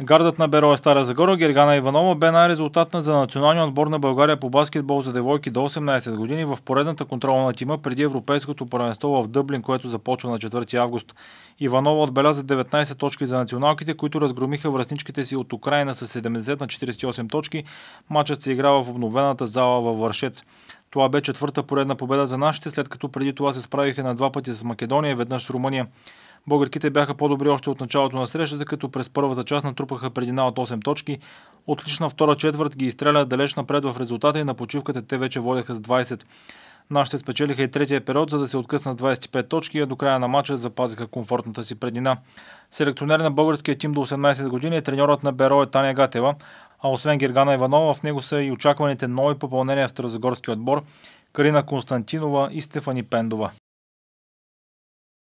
Гардът на Бероя Стара Загора Гергана Иванова бе най-резултатна за националния отбор на България по баскетбол за девойки до 18 години в поредната контролна тима преди Европейското първенство в Дъблин, което започва на 4 август. Иванова отбеляза 19 точки за националките, които разгромиха връзничките си от Украина с 70 на 48 точки. Матчът се играва в обновената зала във Вършец. Това бе четвърта поредна победа за нашите, след като преди това се справиха на два пъти с Македония, веднъж с Румъния. Българките бяха по-добри още от началото на срещата, като през първата част натрупаха предина от 8 точки. Отлична втора четвърт ги изстреля далеч напред в резултата и на почивката те вече водеха с 20. Нашите спечелиха и третия период, за да се откъснат 25 точки, а до края на матча запазиха комфортната си предина. Селекционер на българския тим до 18 години е треньорът на Беро е Таня Гатева, а освен Гергана Иванова в него са и очакваните нови попълнения в Трозагорски отбор Карина Константинова и Стефани Пендова.